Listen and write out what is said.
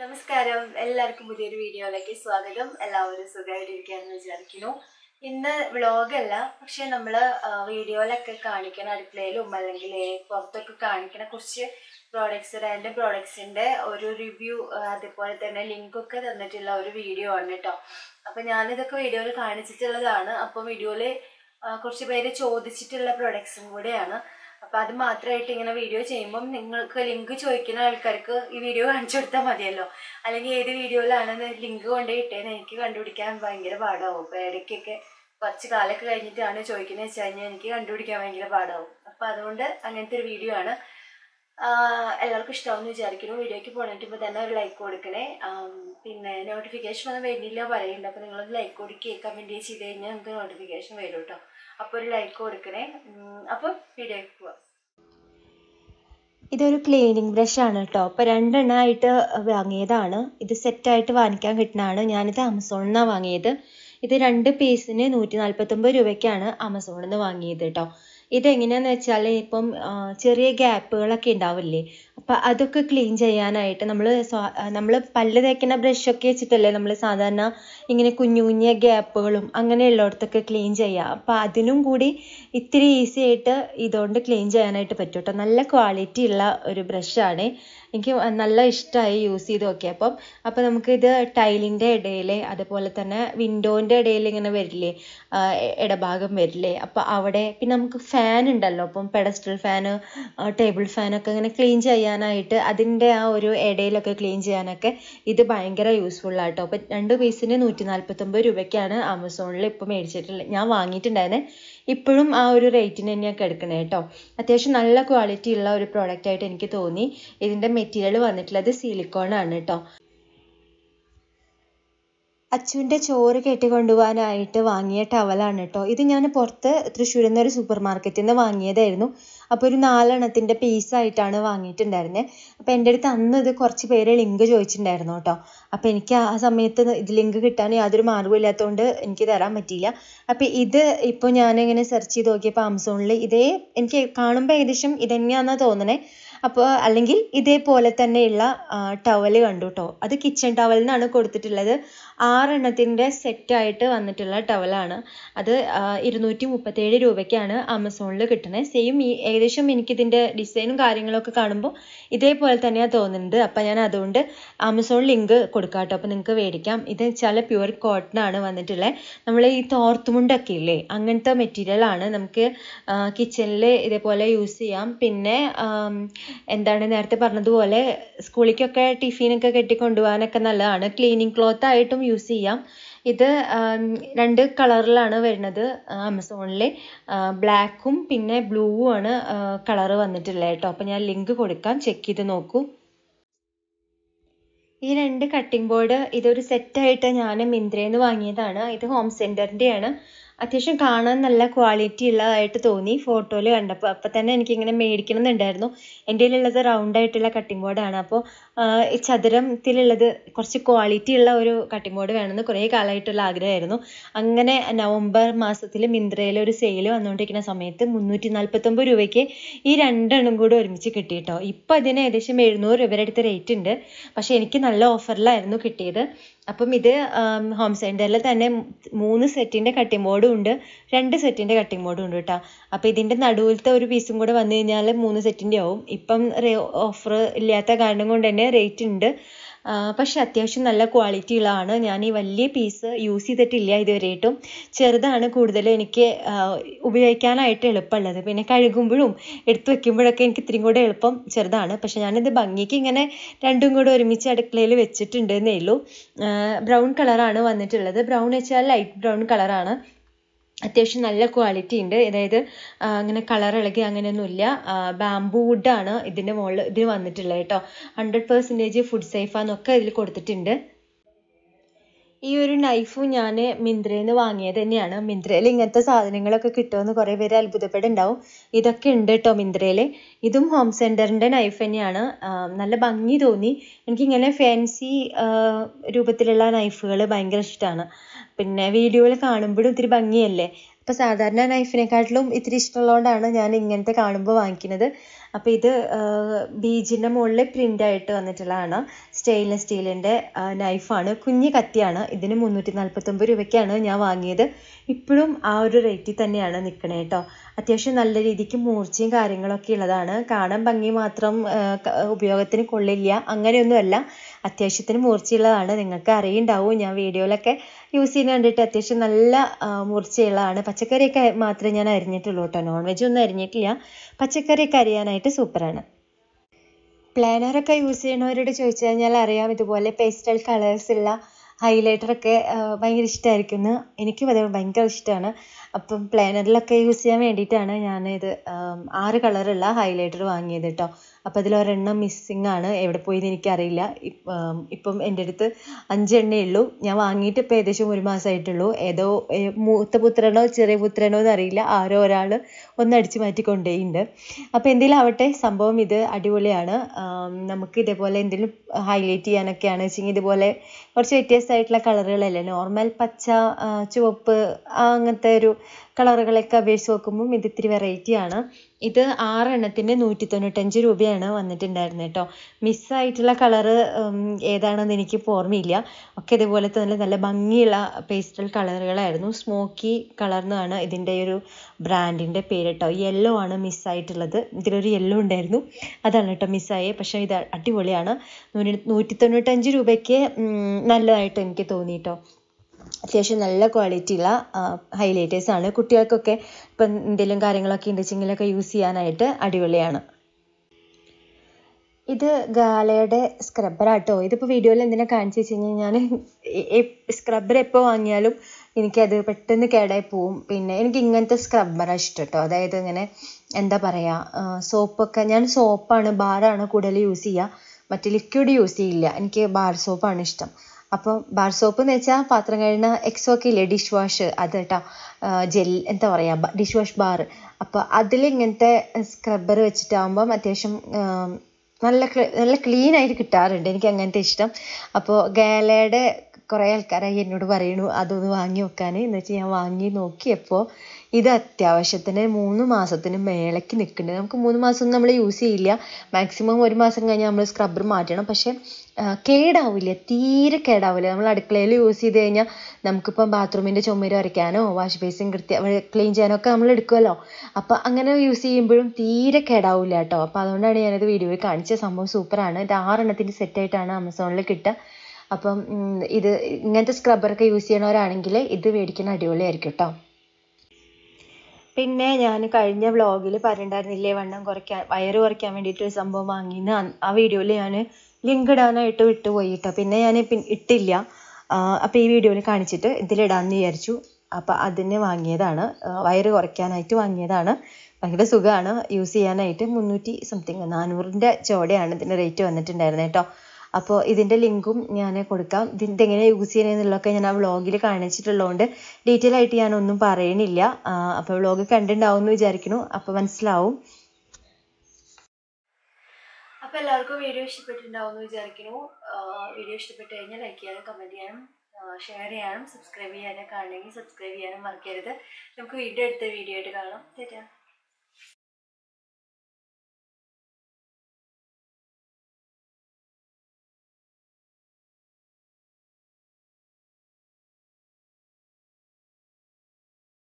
നമസ്കാരം എല്ലാവർക്കും പുതിയൊരു വീഡിയോയിലേക്ക് സ്വാഗതം എല്ലാവരും സുഖമായിട്ടിരിക്കുകയെന്ന് വിചാരിക്കുന്നു ഇന്ന് വ്ളോഗല്ല പക്ഷെ നമ്മൾ വീഡിയോയിലൊക്കെ കാണിക്കണ അടുക്കളയിലും അല്ലെങ്കിൽ പുറത്തൊക്കെ കാണിക്കണ കുറച്ച് പ്രോഡക്റ്റ്സ് റാൻഡ് പ്രോഡക്ട്സിൻ്റെ ഒരു റിവ്യൂ അതുപോലെ തന്നെ ലിങ്കൊക്കെ തന്നിട്ടുള്ള ഒരു വീഡിയോ ആണ് കേട്ടോ അപ്പോൾ ഞാനിതൊക്കെ വീഡിയോയിൽ കാണിച്ചിട്ടുള്ളതാണ് അപ്പോൾ വീഡിയോയിൽ കുറച്ച് പേര് ചോദിച്ചിട്ടുള്ള പ്രോഡക്ട്സും കൂടെയാണ് അപ്പൊ അത് മാത്രമായിട്ട് ഇങ്ങനെ വീഡിയോ ചെയ്യുമ്പോൾ നിങ്ങൾക്ക് ലിങ്ക് ചോദിക്കുന്ന ആൾക്കാർക്ക് ഈ വീഡിയോ കാണിച്ചു കൊടുത്താൽ മതിയല്ലോ അല്ലെങ്കിൽ ഏത് വീഡിയോയിലാണ് ലിങ്ക് കൊണ്ടുപോയി ഇട്ടേന്ന് എനിക്ക് കണ്ടുപിടിക്കാൻ ഭയങ്കര പാടാവും അപ്പൊ ഇടയ്ക്കൊക്കെ കുറച്ച് കാലൊക്കെ കഴിഞ്ഞിട്ടാണ് ചോദിക്കുന്നത് വെച്ച് കഴിഞ്ഞാൽ എനിക്ക് കണ്ടുപിടിക്കാൻ ഭയങ്കര പാടാവും അപ്പോൾ അതുകൊണ്ട് അങ്ങനത്തെ ഒരു വീഡിയോ ആണ് എല്ലാവർക്കും ഇഷ്ടമാണെന്ന് വിചാരിക്കുന്നു വീഡിയോയ്ക്ക് പോകണമെങ്കിൽ തന്നെ ഒരു ലൈക്ക് കൊടുക്കണേ പിന്നെ നോട്ടിഫിക്കേഷൻ ഒന്നും വരുന്നില്ല പറയുന്നുണ്ട് അപ്പോൾ നിങ്ങൾ ലൈക്ക് കൊടുക്കുക കമൻറ്റ് ചെയ്ത് കഴിഞ്ഞാൽ നമുക്ക് നോട്ടിഫിക്കേഷൻ വരും കേട്ടോ അപ്പോൾ ഒരു ലൈക്ക് കൊടുക്കണേ അപ്പോൾ വീഡിയോ പോവാം ഇതൊരു ക്ലീനിങ് ബ്രഷ് ആണ് കേട്ടോ അപ്പോൾ രണ്ടെണ്ണമായിട്ട് വാങ്ങിയതാണ് ഇത് സെറ്റായിട്ട് വാങ്ങിക്കാൻ കിട്ടുന്നതാണ് ഞാനിത് ആമസോണിൽ നിന്നാണ് വാങ്ങിയത് ഇത് രണ്ട് പീസിന് നൂറ്റി ഒമ്പത് രൂപയ്ക്കാണ് ആമസോണിൽ നിന്ന് വാങ്ങിയത് കേട്ടോ ഇതെങ്ങനെയാന്ന് വെച്ചാൽ ഇപ്പം ചെറിയ ഗ്യാപ്പുകളൊക്കെ ഉണ്ടാവില്ലേ അപ്പൊ അതൊക്കെ ക്ലീൻ ചെയ്യാനായിട്ട് നമ്മൾ നമ്മൾ പല്ല് തേക്കുന്ന ബ്രഷൊക്കെ വെച്ചിട്ടല്ലേ നമ്മൾ സാധാരണ ഇങ്ങനെ കുഞ്ഞു കുഞ്ഞു ഗ്യാപ്പുകളും അങ്ങനെയുള്ളിടത്തൊക്കെ ക്ലീൻ ചെയ്യുക അപ്പൊ അതിനും കൂടി ഇത്തിരി ഈസി ആയിട്ട് ഇതുകൊണ്ട് ക്ലീൻ ചെയ്യാനായിട്ട് പറ്റും കേട്ടോ നല്ല ക്വാളിറ്റി ഉള്ള ഒരു ബ്രഷാണ് എനിക്ക് നല്ല ഇഷ്ടമായി യൂസ് ചെയ്ത് നോക്കിയപ്പം അപ്പോൾ നമുക്കിത് ടൈലിൻ്റെ ഇടയിൽ അതുപോലെ തന്നെ വിൻഡോൻ്റെ ഇടയിൽ ഇങ്ങനെ വരില്ലേ ഇടഭാഗം വരില്ലേ അപ്പോൾ അവിടെ പിന്നെ നമുക്ക് ഫാൻ ഉണ്ടല്ലോ അപ്പം പെഡസ്റ്റൽ ഫാന് ടേബിൾ ഫാനൊക്കെ ഇങ്ങനെ ക്ലീൻ ചെയ്യാനായിട്ട് അതിൻ്റെ ആ ഒരു ഇടയിലൊക്കെ ക്ലീൻ ചെയ്യാനൊക്കെ ഇത് ഭയങ്കര യൂസ്ഫുൾ ആട്ടോ അപ്പോൾ രണ്ട് പീസിന് നൂറ്റി നാൽപ്പത്തൊമ്പത് രൂപയ്ക്കാണ് ആമസോണിൽ ഇപ്പം മേടിച്ചിട്ടുള്ളത് ഞാൻ വാങ്ങിയിട്ടുണ്ടായിരുന്നേ ഇപ്പോഴും ആ ഒരു റേറ്റിന് ഞാൻ കിടക്കണേ കേട്ടോ അത്യാവശ്യം നല്ല ക്വാളിറ്റി ഉള്ള ഒരു പ്രോഡക്റ്റ് ആയിട്ട് എനിക്ക് തോന്നി ഇതിൻ്റെ മെറ്റീരിയൽ വന്നിട്ടുള്ളത് സിലിക്കോൺ ആണ് കേട്ടോ അച്ചുവിൻ്റെ ചോറ് കെട്ടിക്കൊണ്ടുപോകാനായിട്ട് വാങ്ങിയ ടവലാണ് കേട്ടോ ഇത് ഞാൻ പുറത്ത് തൃശ്ശൂരിൽ നിന്ന് ഒരു സൂപ്പർ മാർക്കറ്റിൽ നിന്ന് വാങ്ങിയതായിരുന്നു അപ്പോൾ ഒരു നാലെണ്ണത്തിൻ്റെ പീസായിട്ടാണ് വാങ്ങിയിട്ടുണ്ടായിരുന്നത് അപ്പോൾ എൻ്റെ അടുത്ത് അന്ന് ഇത് കുറച്ച് പേര് ലിങ്ക് ചോദിച്ചിട്ടുണ്ടായിരുന്നു കേട്ടോ അപ്പോൾ എനിക്ക് ആ സമയത്ത് ഇത് ലിങ്ക് കിട്ടാൻ യാതൊരു മാർഗ്ഗവും എനിക്ക് തരാൻ പറ്റിയില്ല അപ്പോൾ ഇത് ഇപ്പോൾ ഞാനിങ്ങനെ സെർച്ച് ചെയ്ത് നോക്കിയപ്പോൾ ആമസോണിൽ ഇതേ എനിക്ക് കാണുമ്പോൾ ഏകദേശം ഇത് തന്നെയാണെന്നാണ് തോന്നണേ അപ്പോൾ അല്ലെങ്കിൽ ഇതേപോലെ തന്നെയുള്ള ടവൽ കണ്ടു കേട്ടോ അത് കിച്ചൺ ടവൽ എന്നാണ് കൊടുത്തിട്ടുള്ളത് ആറെണ്ണത്തിൻ്റെ സെറ്റായിട്ട് വന്നിട്ടുള്ള ടവലാണ് അത് ഇരുന്നൂറ്റി മുപ്പത്തേഴ് രൂപയ്ക്കാണ് ആമസോണിൽ കിട്ടുന്നത് സെയിം ഈ ഏകദേശം എനിക്കിതിൻ്റെ ഡിസൈനും കാര്യങ്ങളൊക്കെ കാണുമ്പോൾ ഇതേപോലെ തന്നെയാണ് തോന്നുന്നത് അപ്പം ഞാൻ അതുകൊണ്ട് ആമസോൺ ലിങ്ക് കൊടുക്കാം കേട്ടോ അപ്പോൾ നിങ്ങൾക്ക് മേടിക്കാം ഇത് വെച്ചാൽ പ്യുവർ ആണ് വന്നിട്ടുള്ളത് നമ്മൾ ഈ തോർത്തുമുണ്ടൊക്കെ ഇല്ലേ അങ്ങനത്തെ മെറ്റീരിയലാണ് നമുക്ക് കിച്ചണിൽ ഇതേപോലെ യൂസ് ചെയ്യാം പിന്നെ എന്താണ് നേരത്തെ പറഞ്ഞതുപോലെ സ്കൂളിലേക്കൊക്കെ ടിഫിനൊക്കെ കെട്ടിക്കൊണ്ടുപോകാനൊക്കെ നല്ലതാണ് ക്ലീനിങ് ക്ലോത്ത് ആയിട്ടും യൂസ് ചെയ്യാം ഇത് രണ്ട് കളറിലാണ് വരുന്നത് ആമസോണിൽ ബ്ലാക്കും പിന്നെ ബ്ലൂവും ആണ് കളറ് വന്നിട്ടുള്ളത് കേട്ടോ അപ്പോൾ ഞാൻ ലിങ്ക് കൊടുക്കാം ചെക്ക് ചെയ്ത് നോക്കൂ ഈ രണ്ട് കട്ടിംഗ് ബോർഡ് ഇതൊരു സെറ്റായിട്ട് ഞാൻ മിന്ത്രയിൽ നിന്ന് വാങ്ങിയതാണ് ഇത് ഹോം സെൻറ്ററിൻ്റെയാണ് അത്യാവശ്യം കാണാൻ നല്ല ക്വാളിറ്റി ഉള്ളതായിട്ട് തോന്നി ഫോട്ടോയിൽ കണ്ടപ്പോൾ അപ്പം തന്നെ എനിക്കിങ്ങനെ മേടിക്കണം എന്നുണ്ടായിരുന്നു എൻ്റെ കയ്യിലുള്ളത് റൗണ്ട് ആയിട്ടുള്ള കട്ടിംഗ് ബോർഡാണ് അപ്പോൾ ചതുരത്തിലുള്ളത് കുറച്ച് ക്വാളിറ്റി ഉള്ള ഒരു കട്ടിംഗ് ബോർഡ് വേണമെന്ന് കുറേ കാലമായിട്ടുള്ള ആഗ്രഹമായിരുന്നു അങ്ങനെ നവംബർ മാസത്തിൽ മിന്ത്രയിൽ ഒരു സെയിൽ വന്നുകൊണ്ടിരിക്കുന്ന സമയത്ത് മുന്നൂറ്റി നാൽപ്പത്തൊമ്പത് രൂപയ്ക്ക് ഈ രണ്ടെണ്ണം കൂടി ഒരുമിച്ച് കിട്ടി ഇപ്പൊ അതിന് ഏകദേശം എഴുന്നൂറ് രൂപയുടെ അടുത്ത് റേറ്റ് ഉണ്ട് പക്ഷേ എനിക്ക് നല്ല ഓഫറിലായിരുന്നു കിട്ടിയത് അപ്പം ഇത് ഹോം സെൻറ്ററിൽ തന്നെ മൂന്ന് സെറ്റിന്റെ കട്ടിംഗ് ബോർഡും ഉണ്ട് രണ്ട് സെറ്റിന്റെ കട്ടിംഗ് ബോർഡും ഉണ്ട് കേട്ടോ അപ്പോൾ ഇതിന്റെ നടുവിലത്തെ ഒരു പീസും കൂടെ വന്നു കഴിഞ്ഞാൽ മൂന്ന് സെറ്റിൻ്റെ ആവും ഇപ്പം ഓഫർ ഇല്ലാത്ത കാരണം കൊണ്ട് തന്നെ റേറ്റ് ഉണ്ട് പക്ഷെ അത്യാവശ്യം നല്ല ക്വാളിറ്റിയുള്ളതാണ് ഞാൻ ഈ വലിയ പീസ് യൂസ് ചെയ്തിട്ടില്ല ഇതുവരെയായിട്ടും ചെറുതാണ് കൂടുതൽ എനിക്ക് ഉപയോഗിക്കാനായിട്ട് എളുപ്പമുള്ളത് പിന്നെ കഴുകുമ്പോഴും എടുത്തു വെക്കുമ്പോഴൊക്കെ എനിക്ക് ഇത്രയും കൂടെ എളുപ്പം ചെറുതാണ് പക്ഷെ ഞാനിത് ഭംഗിക്ക് ഇങ്ങനെ രണ്ടും കൂടെ ഒരുമിച്ച് അടുക്കളയിൽ വെച്ചിട്ടുണ്ടെന്നേ ഉള്ളൂ ബ്രൗൺ കളറാണ് വന്നിട്ടുള്ളത് ബ്രൗൺ വെച്ചാൽ ലൈറ്റ് ബ്രൗൺ കളറാണ് അത്യാവശ്യം നല്ല ക്വാളിറ്റി ഉണ്ട് അതായത് അങ്ങനെ കളർ ഇളകി അങ്ങനെയൊന്നുമില്ല ബാംബൂ വുഡാണ് ഇതിൻ്റെ മുകളിൽ ഇതിന് വന്നിട്ടുള്ളത് കേട്ടോ ഹൺഡ്രഡ് പെർസെൻറ്റേജ് ഫുഡ് സേഫാന്നൊക്കെ ഇതിൽ കൊടുത്തിട്ടുണ്ട് ഈ ഒരു നൈഫും ഞാൻ മിന്ത്രയിൽ നിന്ന് വാങ്ങിയത് തന്നെയാണ് മിന്ത്രയിൽ ഇങ്ങനത്തെ സാധനങ്ങളൊക്കെ കിട്ടുമെന്ന് കുറേ പേര് അത്ഭുതപ്പെടുന്നുണ്ടാവും ഇതൊക്കെ ഉണ്ട് കേട്ടോ മിന്ത്രയിൽ ഇതും ഹോം സെൻറ്ററിൻ്റെ നൈഫ് തന്നെയാണ് നല്ല ഭംഗി തോന്നി എനിക്കിങ്ങനെ ഫാൻസി രൂപത്തിലുള്ള നൈഫുകൾ ഭയങ്കര ഇഷ്ടമാണ് പിന്നെ വീഡിയോയിൽ കാണുമ്പോഴും ഒത്തിരി ഭംഗിയല്ലേ അപ്പോൾ സാധാരണ നൈഫിനെക്കാട്ടിലും ഇത്തിരി ഇഷ്ടമുള്ളതുകൊണ്ടാണ് ഞാൻ ഇങ്ങനത്തെ കാണുമ്പോൾ വാങ്ങിക്കുന്നത് അപ്പോൾ ഇത് ബീജിൻ്റെ മുകളിൽ ആയിട്ട് വന്നിട്ടുള്ളതാണ് സ്റ്റെയിൻലെസ് സ്റ്റീലിൻ്റെ നൈഫാണ് കുഞ്ഞു കത്തിയാണ് ഇതിന് മുന്നൂറ്റി നാൽപ്പത്തൊമ്പത് രൂപയ്ക്കാണ് ഞാൻ വാങ്ങിയത് ഇപ്പോഴും ആ ഒരു റേറ്റിൽ തന്നെയാണ് നിൽക്കണേ കേട്ടോ അത്യാവശ്യം നല്ല രീതിക്ക് മൂർച്ചയും കാര്യങ്ങളൊക്കെ ഉള്ളതാണ് കാണാൻ ഭംഗി മാത്രം ഉപയോഗത്തിന് കൊള്ളില്ല അങ്ങനെയൊന്നുമല്ല അത്യാവശ്യത്തിന് മൂർച്ചയുള്ളതാണ് നിങ്ങൾക്ക് അറിയുണ്ടാവും ഞാൻ വീഡിയോയിലൊക്കെ യൂസ് ചെയ്യുന്ന കണ്ടിട്ട് അത്യാവശ്യം നല്ല മൂർച്ചയുള്ളതാണ് പച്ചക്കറിയൊക്കെ മാത്രമേ ഞാൻ അരിഞ്ഞിട്ടുള്ളൂ കേട്ടോ നോൺ വെജ് ഒന്നും അരിഞ്ഞിട്ടില്ല പച്ചക്കറിയൊക്കെ അരിയാനായിട്ട് സൂപ്പറാണ് പ്ലാനറൊക്കെ യൂസ് ചെയ്യുന്നവരോട് ചോദിച്ചു കഴിഞ്ഞാൽ അറിയാം ഇതുപോലെ പേസ്റ്റൽ കളേഴ്സ് ഉള്ള ഹൈലൈറ്ററൊക്കെ ഭയങ്കര ഇഷ്ടമായിരിക്കുമെന്ന് എനിക്കും അതേപോലെ ഭയങ്കര ഇഷ്ടമാണ് അപ്പം പ്ലാനറിലൊക്കെ യൂസ് ചെയ്യാൻ വേണ്ടിയിട്ടാണ് ഞാനിത് ആറ് കളറുള്ള ഹൈലൈറ്റർ വാങ്ങിയത് കേട്ടോ അപ്പോൾ അതിലൊരെണ്ണം മിസ്സിംഗ് ആണ് എവിടെ പോയി എനിക്ക് എനിക്കറിയില്ല ഇപ്പം എൻ്റെ അടുത്ത് അഞ്ചെണ്ണേ ഉള്ളൂ ഞാൻ വാങ്ങിയിട്ട് ഇപ്പോൾ ഏകദേശം ഒരു മാസമായിട്ടുള്ളൂ ഏതോ മൂത്ത പുത്രനോ ചെറിയ പുത്രനോ എന്ന് അറിയില്ല ആരോ ഒരാൾ ഒന്നടിച്ച് മാറ്റിക്കൊണ്ടേയുണ്ട് അപ്പോൾ എന്തെങ്കിലും ആവട്ടെ സംഭവം ഇത് അടിപൊളിയാണ് നമുക്ക് ഇതേപോലെ എന്തെങ്കിലും ഹൈലൈറ്റ് ചെയ്യാനൊക്കെയാണ് വെച്ചെങ്കിൽ ഇതുപോലെ കുറച്ച് വ്യത്യസ്തമായിട്ടുള്ള കളറുകളല്ലേ നോർമൽ പച്ച ചുവപ്പ് അങ്ങനത്തെ ഒരു കളറുകളൊക്കെ അപേക്ഷിച്ച് നോക്കുമ്പം ഇത് ഇത്തിരി ആണ് ഇത് ആറെണ്ണത്തിന് നൂറ്റി തൊണ്ണൂറ്റഞ്ച് രൂപയാണ് വന്നിട്ടുണ്ടായിരുന്നത് കേട്ടോ മിസ്സായിട്ടുള്ള കളറ് ഏതാണെന്ന് എനിക്ക് ഓർമ്മയില്ല ഒക്കെ ഇതുപോലെ തന്നെ നല്ല ഭംഗിയുള്ള പേസ്റ്റൽ കളറുകളായിരുന്നു സ്മോക്കി കളർ എന്നാണ് ഇതിൻ്റെ ഒരു ബ്രാൻഡിൻ്റെ പേര് കേട്ടോ യെല്ലോ ആണ് മിസ്സായിട്ടുള്ളത് ഇതിലൊരു യെല്ലോ ഉണ്ടായിരുന്നു അതാണ് കേട്ടോ മിസ്സായത് പക്ഷേ ഇത് അടിപൊളിയാണ് നൂറ്റി തൊണ്ണൂറ്റഞ്ച് രൂപയ്ക്ക് നല്ലതായിട്ട് എനിക്ക് തോന്നി കേട്ടോ അത്യാവശ്യം നല്ല ക്വാളിറ്റിയുള്ള ആണ് കുട്ടികൾക്കൊക്കെ ഇപ്പം എന്തെങ്കിലും കാര്യങ്ങളൊക്കെ ഉണ്ടെച്ചെങ്കിലൊക്കെ യൂസ് ചെയ്യാനായിട്ട് അടിപൊളിയാണ് ഇത് ഗാലയുടെ സ്ക്രബ്ബറാട്ടോ ഇതിപ്പോൾ വീഡിയോയിൽ എന്തിനാ കാണിച്ചു വെച്ച് കഴിഞ്ഞാൽ ഞാൻ സ്ക്രബ്ബർ എപ്പോൾ വാങ്ങിയാലും എനിക്കത് പെട്ടെന്ന് കേടായി പോവും പിന്നെ എനിക്ക് ഇങ്ങനത്തെ സ്ക്രബ്ബറാണ് ഇഷ്ടം കേട്ടോ അതായത് ഇങ്ങനെ എന്താ പറയുക സോപ്പൊക്കെ ഞാൻ സോപ്പാണ് ബാറാണ് കൂടുതൽ യൂസ് ചെയ്യുക മറ്റേ ലിക്വിഡ് യൂസ് ചെയ്യില്ല എനിക്ക് ബാർ സോപ്പാണ് ഇഷ്ടം അപ്പം ബാർ സോപ്പ് എന്ന് വെച്ചാൽ പാത്രം കഴുകുന്ന എക്സോക്കെ ഇല്ലേ ഡിഷ് വാഷ് അത് കേട്ടോ ജെൽ എന്താ പറയുക ഡിഷ് വാഷ് ബാർ അപ്പോൾ അതിൽ ഇങ്ങനത്തെ സ്ക്രബ്ബർ വെച്ചിട്ടാകുമ്പം അത്യാവശ്യം നല്ല നല്ല ക്ലീൻ ആയിട്ട് കിട്ടാറുണ്ട് എനിക്ക് അങ്ങനത്തെ ഇഷ്ടം അപ്പോൾ ഗാലയുടെ കുറേ ആൾക്കാരായി എന്നോട് പറയണു അതൊന്ന് വാങ്ങി വെക്കാൻ എന്ന് വെച്ചാൽ ഞാൻ വാങ്ങി നോക്കിയപ്പോൾ ഇത് അത്യാവശ്യത്തിന് മൂന്ന് മാസത്തിന് മേലേക്ക് നിൽക്കുന്നുണ്ട് നമുക്ക് മൂന്ന് മാസം നമ്മൾ യൂസ് ചെയ്യില്ല മാക്സിമം ഒരു മാസം കഴിഞ്ഞാൽ നമ്മൾ സ്ക്രബ്ബർ മാറ്റണം പക്ഷേ കേടാവില്ല തീരെ കേടാവില്ല നമ്മൾ അടുക്കളയിൽ യൂസ് ചെയ്ത് കഴിഞ്ഞാൽ നമുക്കിപ്പം ബാത്റൂമിൻ്റെ ചുമര് വരയ്ക്കാനോ വാഷ് ബേസിൻ കൃത്യ ക്ലീൻ ചെയ്യാനോ ഒക്കെ നമ്മൾ എടുക്കുമല്ലോ അപ്പോൾ അങ്ങനെ യൂസ് ചെയ്യുമ്പോഴും തീരെ കേടാവില്ല കേട്ടോ അപ്പോൾ അതുകൊണ്ടാണ് ഞാനത് വീഡിയോയിൽ കാണിച്ച സംഭവം സൂപ്പറാണ് ഇത് ആറെണ്ണത്തിൻ്റെ സെറ്റായിട്ടാണ് ആമസോണിൽ കിട്ടുക അപ്പം ഇത് ഇങ്ങനത്തെ സ്ക്രബ്ബറൊക്കെ യൂസ് ചെയ്യണവരാണെങ്കിൽ ഇത് മേടിക്കുന്ന അടിപൊളിയായിരിക്കും കേട്ടോ പിന്നെ ഞാൻ കഴിഞ്ഞ വ്ളോഗിൽ പറഞ്ഞിട്ടുണ്ടായിരുന്നില്ലേ വണ്ണം കുറയ്ക്കാൻ വയറ് കുറയ്ക്കാൻ വേണ്ടിയിട്ട് ഒരു സംഭവം വാങ്ങിയെന്ന് ആ വീഡിയോയിൽ ഞാൻ ലിങ്ക് ഇടാനായിട്ട് വിട്ടുപോയി കേട്ടോ പിന്നെ ഞാൻ ഇട്ടില്ല അപ്പോൾ ഈ വീഡിയോയിൽ കാണിച്ചിട്ട് ഇതിലിടാമെന്ന് വിചാരിച്ചു അപ്പോൾ അതിന് വാങ്ങിയതാണ് വയറ് കുറയ്ക്കാനായിട്ട് വാങ്ങിയതാണ് ഭയങ്കര സുഖമാണ് യൂസ് ചെയ്യാനായിട്ട് മുന്നൂറ്റി സംതിങ് നാനൂറിൻ്റെ ചോടയാണ് ഇതിന് റേറ്റ് വന്നിട്ടുണ്ടായിരുന്നത് കേട്ടോ അപ്പോൾ ഇതിൻ്റെ ലിങ്കും ഞാൻ കൊടുക്കാം എങ്ങനെ യൂസ് ചെയ്യണമെന്നുള്ളതൊക്കെ ഞാൻ ആ വ്ളോഗിൽ കാണിച്ചിട്ടുള്ളതുകൊണ്ട് ഡീറ്റെയിൽ ആയിട്ട് ഞാനൊന്നും പറയണില്ല അപ്പോൾ വ്ളോഗ് കണ്ടിട്ടുണ്ടാവും എന്ന് വിചാരിക്കുന്നു അപ്പോൾ മനസ്സിലാവും അപ്പോൾ എല്ലാവർക്കും വീഡിയോ ഇഷ്ടപ്പെട്ടിട്ടുണ്ടാവും എന്ന് വിചാരിക്കുന്നു വീഡിയോ ഇഷ്ടപ്പെട്ട് കഴിഞ്ഞാൽ ലൈക്ക് ചെയ്യാനും കമൻറ്റ് ചെയ്യാനും ഷെയർ ചെയ്യാനും സബ്സ്ക്രൈബ് ചെയ്യാനും കാണണമെങ്കിൽ സബ്സ്ക്രൈബ് ചെയ്യാനും മറക്കരുത് നമുക്ക് വീണ്ടും അടുത്ത വീഡിയോ ആയിട്ട് കാണാം തരാം